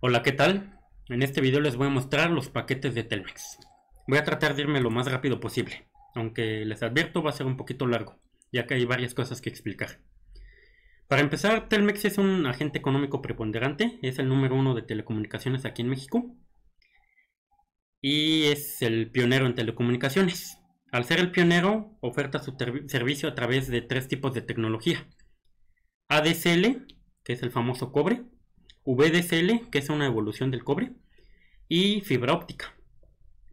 Hola, ¿qué tal? En este video les voy a mostrar los paquetes de Telmex. Voy a tratar de irme lo más rápido posible, aunque les advierto va a ser un poquito largo, ya que hay varias cosas que explicar. Para empezar, Telmex es un agente económico preponderante, es el número uno de telecomunicaciones aquí en México y es el pionero en telecomunicaciones. Al ser el pionero, oferta su servicio a través de tres tipos de tecnología. ADSL, que es el famoso cobre, VDSL, que es una evolución del cobre, y fibra óptica.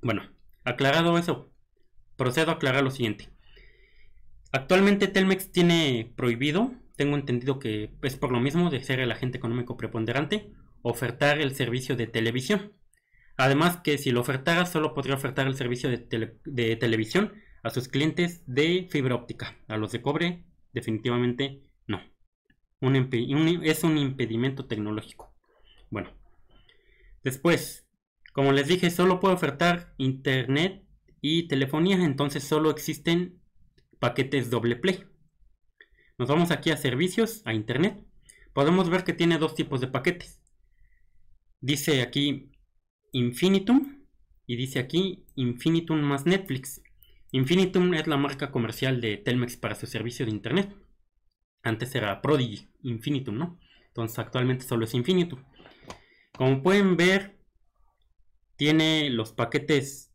Bueno, aclarado eso, procedo a aclarar lo siguiente. Actualmente Telmex tiene prohibido tengo entendido que es por lo mismo de ser el agente económico preponderante, ofertar el servicio de televisión. Además que si lo ofertara solo podría ofertar el servicio de, televisión a sus clientes de fibra óptica, a los de cobre definitivamente no. es un impedimento tecnológico. Bueno, después, como les dije, solo puede ofertar internet y telefonía, entonces solo existen paquetes doble play. Nos vamos aquí a servicios, a internet. Podemos ver que tiene dos tipos de paquetes. Dice aquí Infinitum y dice aquí Infinitum más Netflix. Infinitum es la marca comercial de Telmex para su servicio de internet. Antes era Prodigy, Infinitum, ¿no? Entonces actualmente solo es Infinitum. Como pueden ver, tiene los paquetes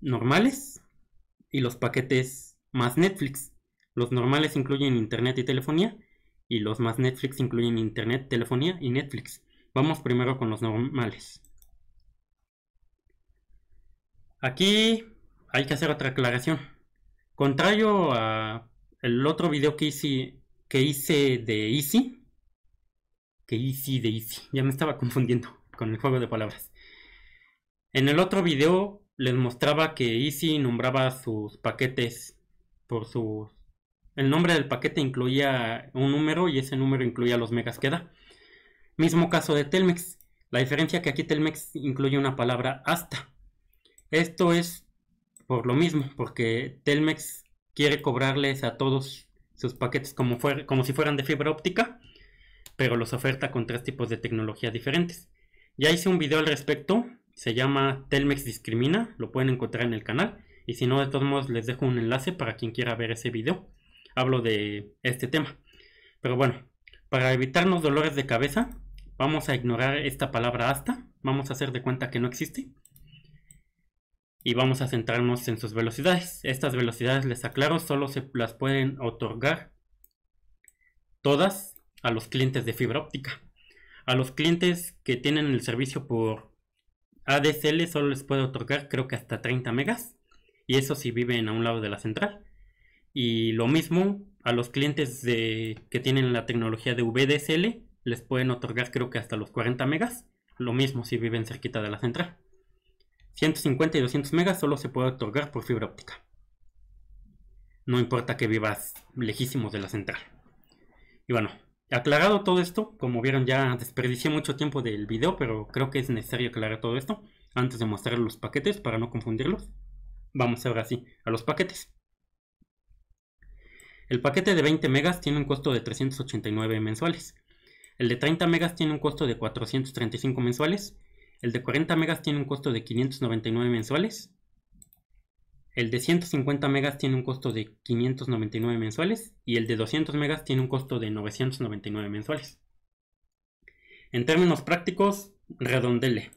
normales y los paquetes más Netflix. Los normales incluyen Internet y telefonía y los más Netflix incluyen Internet, telefonía y Netflix. Vamos primero con los normales. Aquí hay que hacer otra aclaración. Contrario a el otro video que hice, que hice de Easy, que Easy de Easy, ya me estaba confundiendo con el juego de palabras. En el otro video les mostraba que Easy nombraba sus paquetes por sus el nombre del paquete incluía un número y ese número incluía los megas que da. Mismo caso de Telmex. La diferencia que aquí Telmex incluye una palabra hasta. Esto es por lo mismo, porque Telmex quiere cobrarles a todos sus paquetes como, como si fueran de fibra óptica, pero los oferta con tres tipos de tecnología diferentes. Ya hice un video al respecto, se llama Telmex Discrimina, lo pueden encontrar en el canal, y si no, de todos modos les dejo un enlace para quien quiera ver ese video hablo de este tema. Pero bueno, para evitarnos dolores de cabeza, vamos a ignorar esta palabra hasta, vamos a hacer de cuenta que no existe y vamos a centrarnos en sus velocidades. Estas velocidades, les aclaro, solo se las pueden otorgar todas a los clientes de fibra óptica. A los clientes que tienen el servicio por ADSL solo les puede otorgar creo que hasta 30 megas y eso si viven a un lado de la central. Y lo mismo a los clientes de, que tienen la tecnología de VDSL, les pueden otorgar creo que hasta los 40 megas. Lo mismo si viven cerquita de la central. 150 y 200 megas solo se puede otorgar por fibra óptica. No importa que vivas lejísimos de la central. Y bueno, aclarado todo esto, como vieron ya desperdicié mucho tiempo del video, pero creo que es necesario aclarar todo esto antes de mostrar los paquetes para no confundirlos. Vamos ahora sí a los paquetes. El paquete de 20 megas tiene un costo de 389 mensuales. El de 30 megas tiene un costo de 435 mensuales. El de 40 megas tiene un costo de 599 mensuales. El de 150 megas tiene un costo de 599 mensuales. Y el de 200 megas tiene un costo de 999 mensuales. En términos prácticos, redondele.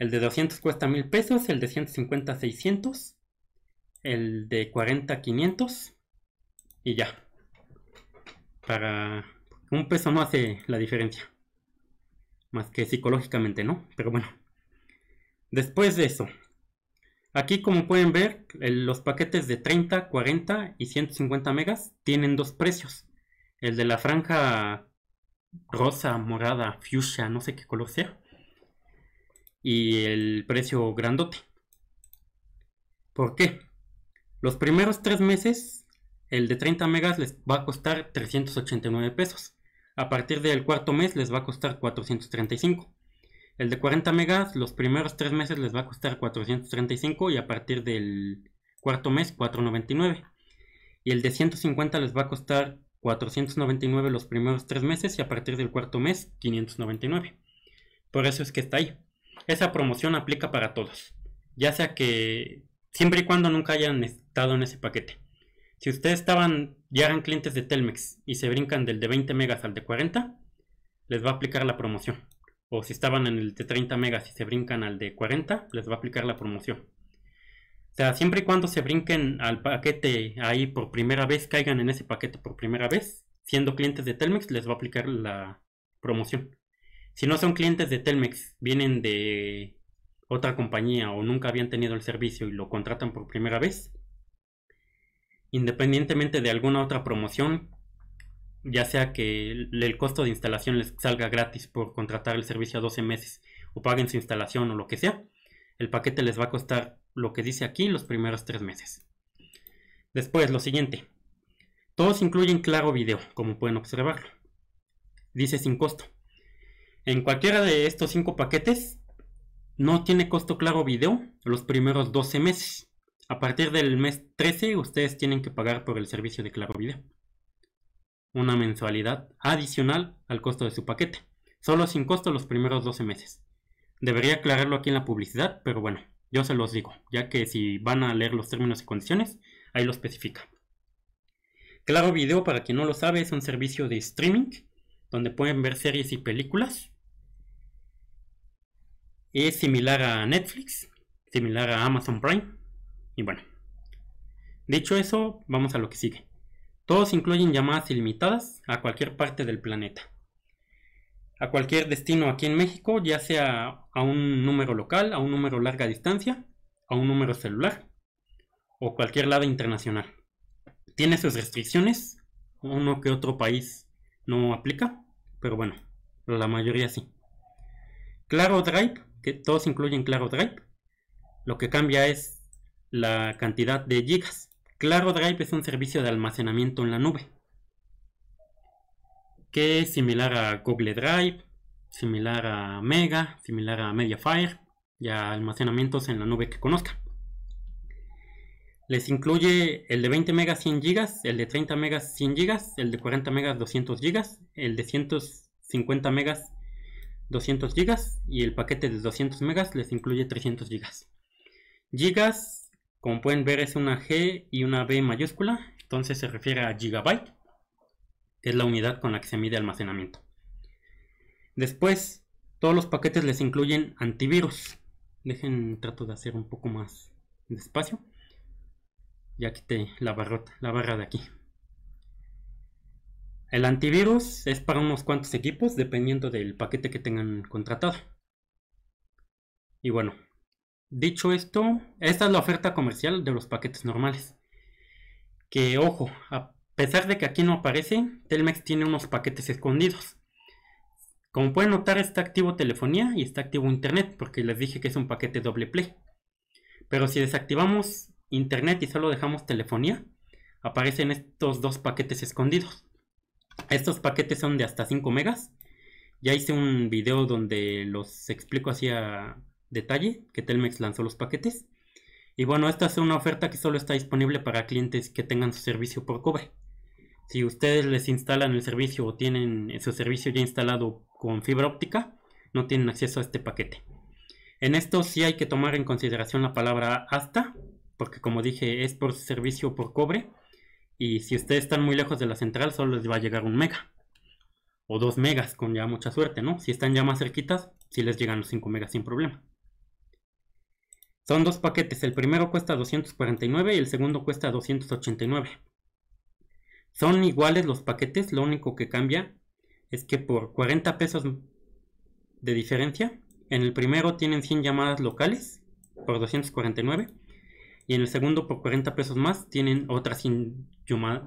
El de 200 cuesta 1000 pesos, el de 150 600, el de 40 500 y ya. Para un peso no hace la diferencia. Más que psicológicamente, ¿no? Pero bueno. Después de eso. Aquí como pueden ver, los paquetes de 30, 40 y 150 megas tienen dos precios. El de la franja rosa, morada, fuchsia, no sé qué color sea. Y el precio grandote. ¿Por qué? Los primeros tres meses el de 30 megas les va a costar 389 pesos. A partir del cuarto mes les va a costar 435. El de 40 megas los primeros tres meses les va a costar 435 y a partir del cuarto mes 499. Y el de 150 les va a costar 499 los primeros tres meses y a partir del cuarto mes 599. Por eso es que está ahí. Esa promoción aplica para todos. Ya sea que siempre y cuando nunca hayan estado en ese paquete. Si ustedes estaban, ya eran clientes de Telmex y se brincan del de 20 megas al de 40, les va a aplicar la promoción. O si estaban en el de 30 megas y se brincan al de 40, les va a aplicar la promoción. O sea, siempre y cuando se brinquen al paquete ahí por primera vez, caigan en ese paquete por primera vez, siendo clientes de Telmex, les va a aplicar la promoción. Si no son clientes de Telmex, vienen de otra compañía o nunca habían tenido el servicio y lo contratan por primera vez, independientemente de alguna otra promoción, ya sea que el, costo de instalación les salga gratis por contratar el servicio a 12 meses o paguen su instalación o lo que sea, el paquete les va a costar lo que dice aquí los primeros tres meses. Después, lo siguiente. Todos incluyen Claro Video, como pueden observarlo. Dice sin costo. En cualquiera de estos cinco paquetes, no tiene costo Claro Video los primeros 12 meses. A partir del mes 13 ustedes tienen que pagar por el servicio de Claro Video. Una mensualidad adicional al costo de su paquete. Solo sin costo los primeros 12 meses. Debería aclararlo aquí en la publicidad, pero bueno, yo se los digo, ya que si van a leer los términos y condiciones, ahí lo especifica. Claro Video, para quien no lo sabe, es un servicio de streaming donde pueden ver series y películas. Es similar a Netflix, similar a Amazon Prime y bueno. Dicho eso, vamos a lo que sigue. Todos incluyen llamadas ilimitadas a cualquier parte del planeta. A cualquier destino aquí en México, ya sea a un número local, a un número larga distancia, a un número celular o cualquier lado internacional. Tiene sus restricciones, uno que otro país no aplica, pero bueno, la mayoría sí. Claro Drive, que todos incluyen Claro Drive, lo que cambia es la cantidad de gigas. Claro Drive es un servicio de almacenamiento en la nube que es similar a Google Drive, similar a Mega, similar a Mediafire y a almacenamientos en la nube que conozca. Les incluye el de 20 megas 100 gigas, el de 30 megas 100 gigas, el de 40 megas 200 gigas, el de 150 megas 200 gigas y el paquete de 200 megas les incluye 300 gigas. Gigas como pueden ver es una G y una B mayúscula, entonces se refiere a gigabyte, es la unidad con la que se mide almacenamiento. Después, todos los paquetes les incluyen antivirus. Dejen, trato de hacer un poco más despacio. Ya quité la, barrota, la barra de aquí. El antivirus es para unos cuantos equipos, dependiendo del paquete que tengan contratado. Y bueno, Dicho esto, esta es la oferta comercial de los paquetes normales. Que ojo, a pesar de que aquí no aparece, Telmex tiene unos paquetes escondidos. Como pueden notar, está activo telefonía y está activo internet, porque les dije que es un paquete doble play. Pero si desactivamos internet y solo dejamos telefonía, aparecen estos dos paquetes escondidos. Estos paquetes son de hasta 5 megas. Ya hice un video donde los explico así a, Detalle que Telmex lanzó los paquetes. Y bueno, esta es una oferta que solo está disponible para clientes que tengan su servicio por cobre. Si ustedes les instalan el servicio o tienen su servicio ya instalado con fibra óptica, no tienen acceso a este paquete. En esto sí hay que tomar en consideración la palabra hasta, porque como dije es por servicio por cobre y si ustedes están muy lejos de la central solo les va a llegar un mega o dos megas con ya mucha suerte, ¿no? Si están ya más cerquitas, si les llegan los 5 megas sin problema. Son dos paquetes, el primero cuesta 249 y el segundo cuesta 289. Son iguales los paquetes, lo único que cambia es que por 40 pesos de diferencia, en el primero tienen 100 llamadas locales por 249 y en el segundo por 40 pesos más tienen otras 100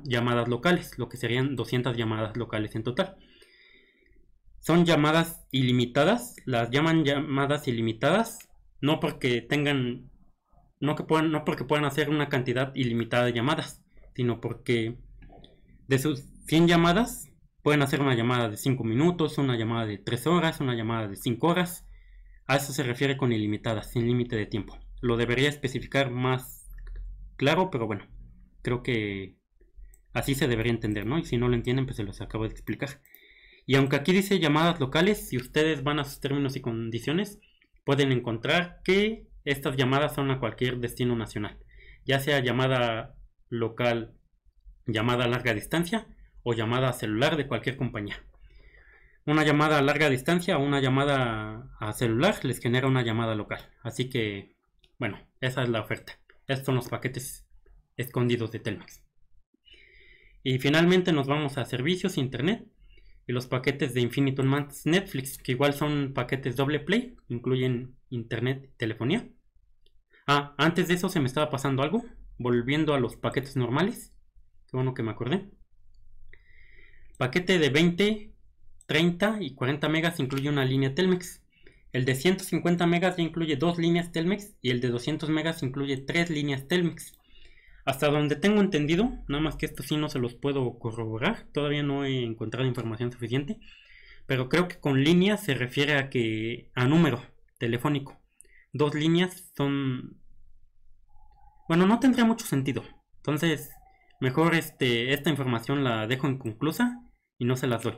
llamadas locales, lo que serían 200 llamadas locales en total. Son llamadas ilimitadas, las llaman llamadas ilimitadas no porque tengan, no, que puedan, no porque puedan hacer una cantidad ilimitada de llamadas, sino porque de sus 100 llamadas pueden hacer una llamada de 5 minutos, una llamada de 3 horas, una llamada de 5 horas. A eso se refiere con ilimitadas, sin límite de tiempo. Lo debería especificar más claro, pero bueno, creo que así se debería entender, ¿no? Y si no lo entienden, pues se los acabo de explicar. Y aunque aquí dice llamadas locales, si ustedes van a sus términos y condiciones, pueden encontrar que estas llamadas son a cualquier destino nacional, ya sea llamada local, llamada a larga distancia o llamada celular de cualquier compañía. Una llamada a larga distancia o una llamada a celular les genera una llamada local. Así que, bueno, esa es la oferta. Estos son los paquetes escondidos de Telmex. Y finalmente nos vamos a servicios internet y los paquetes de Infinity Max Netflix, que igual son paquetes doble play, incluyen internet y telefonía. Ah, antes de eso se me estaba pasando algo, volviendo a los paquetes normales, qué bueno que me acordé. Paquete de 20, 30 y 40 megas incluye una línea Telmex. El de 150 megas ya incluye dos líneas Telmex y el de 200 megas incluye tres líneas Telmex. Hasta donde tengo entendido, nada más que esto sí no se los puedo corroborar, todavía no he encontrado información suficiente, pero creo que con líneas se refiere a que a número telefónico. Dos líneas son bueno, no tendría mucho sentido. Entonces, mejor este esta información la dejo inconclusa y no se las doy.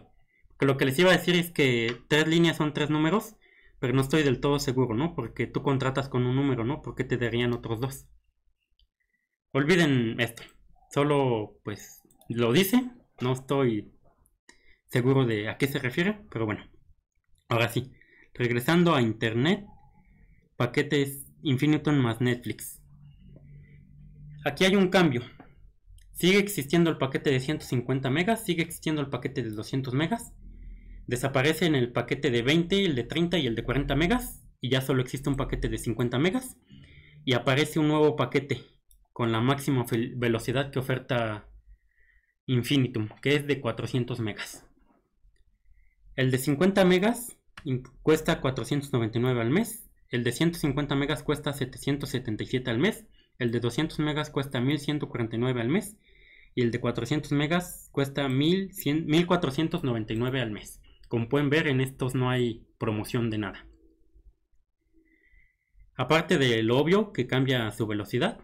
Porque lo que les iba a decir es que tres líneas son tres números, pero no estoy del todo seguro, ¿no? Porque tú contratas con un número, ¿no? ¿Por qué te darían otros dos? Olviden esto. Solo, pues, lo dice. No estoy seguro de a qué se refiere, pero bueno. Ahora sí, regresando a Internet, paquetes Infiniton más Netflix. Aquí hay un cambio. Sigue existiendo el paquete de 150 megas, sigue existiendo el paquete de 200 megas. Desaparecen el paquete de 20, el de 30 y el de 40 megas. Y ya solo existe un paquete de 50 megas. Y aparece un nuevo paquete con la máxima velocidad que oferta Infinitum, que es de 400 megas. El de 50 megas cuesta 499 al mes, el de 150 megas cuesta 777 al mes, el de 200 megas cuesta 1149 al mes y el de 400 megas cuesta 1499 al mes. Como pueden ver, en estos no hay promoción de nada. Aparte del obvio que cambia su velocidad,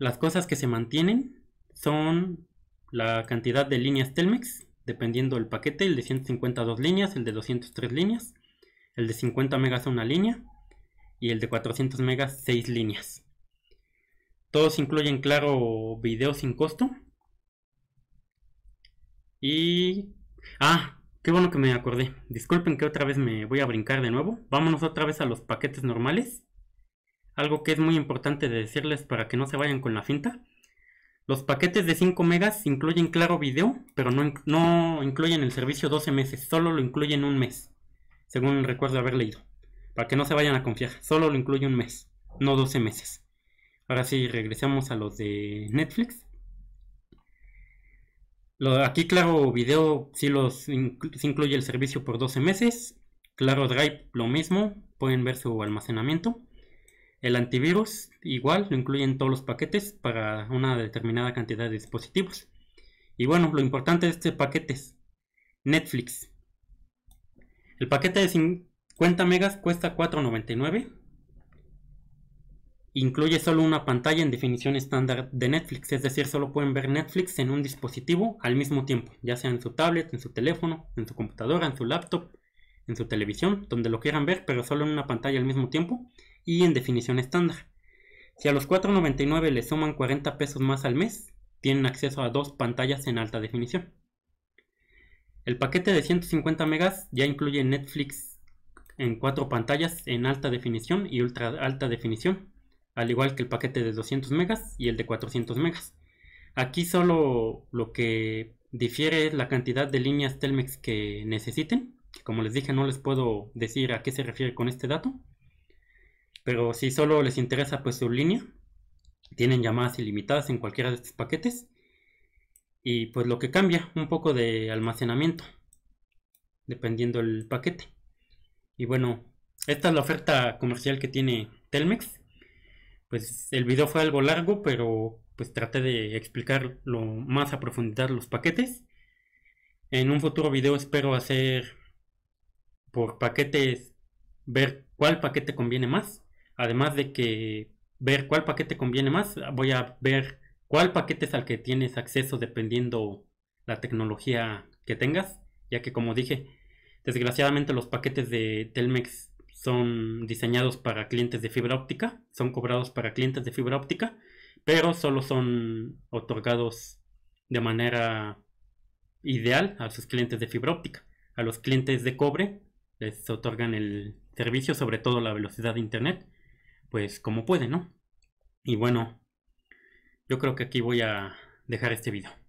las cosas que se mantienen son la cantidad de líneas Telmex, dependiendo del paquete, el de 150, 152 líneas, el de 203 líneas, el de 50 megas una línea y el de 400 megas 6 líneas. Todos incluyen, claro, video sin costo. Y... Ah, qué bueno que me acordé. Disculpen que otra vez me voy a brincar de nuevo. Vámonos otra vez a los paquetes normales algo que es muy importante de decirles para que no se vayan con la finta. Los paquetes de 5 megas incluyen claro video, pero no, incluyen el servicio 12 meses, solo lo incluyen un mes, según recuerdo haber leído. Para que no se vayan a confiar, solo lo incluye un mes, no 12 meses. Ahora sí, regresamos a los de Netflix. aquí, claro, video sí los sí incluye el servicio por 12 meses. Claro Drive lo mismo, pueden ver su almacenamiento. El antivirus igual lo incluyen todos los paquetes para una determinada cantidad de dispositivos. Y bueno, lo importante de este paquete es Netflix. El paquete de 50 megas cuesta 4.99. Incluye solo una pantalla en definición estándar de Netflix, es decir, solo pueden ver Netflix en un dispositivo al mismo tiempo, ya sea en su tablet, en su teléfono, en su computadora, en su laptop, en su televisión, donde lo quieran ver, pero solo en una pantalla al mismo tiempo y en definición estándar. Si a los 4.99 le suman 40 pesos más al mes, tienen acceso a dos pantallas en alta definición. El paquete de 150 megas ya incluye Netflix en cuatro pantallas en alta definición y ultra alta definición, al igual que el paquete de 200 megas y el de 400 megas. Aquí solo lo que difiere es la cantidad de líneas Telmex que necesiten, como les dije no les puedo decir a qué se refiere con este dato. Pero si solo les interesa pues su línea, tienen llamadas ilimitadas en cualquiera de estos paquetes. Y pues lo que cambia, un poco de almacenamiento, dependiendo del paquete. Y bueno, esta es la oferta comercial que tiene Telmex. Pues el video fue algo largo, pero pues traté de explicarlo más a profundidad los paquetes. En un futuro video espero hacer por paquetes, ver cuál paquete conviene más además de que ver cuál paquete conviene más, voy a ver cuál paquete es al que tienes acceso dependiendo la tecnología que tengas, ya que como dije, desgraciadamente los paquetes de Telmex son diseñados para clientes de fibra óptica, son cobrados para clientes de fibra óptica, pero solo son otorgados de manera ideal a sus clientes de fibra óptica. A los clientes de cobre les otorgan el servicio, sobre todo la velocidad de internet, pues como puede, ¿no? Y bueno, yo creo que aquí voy a dejar este video.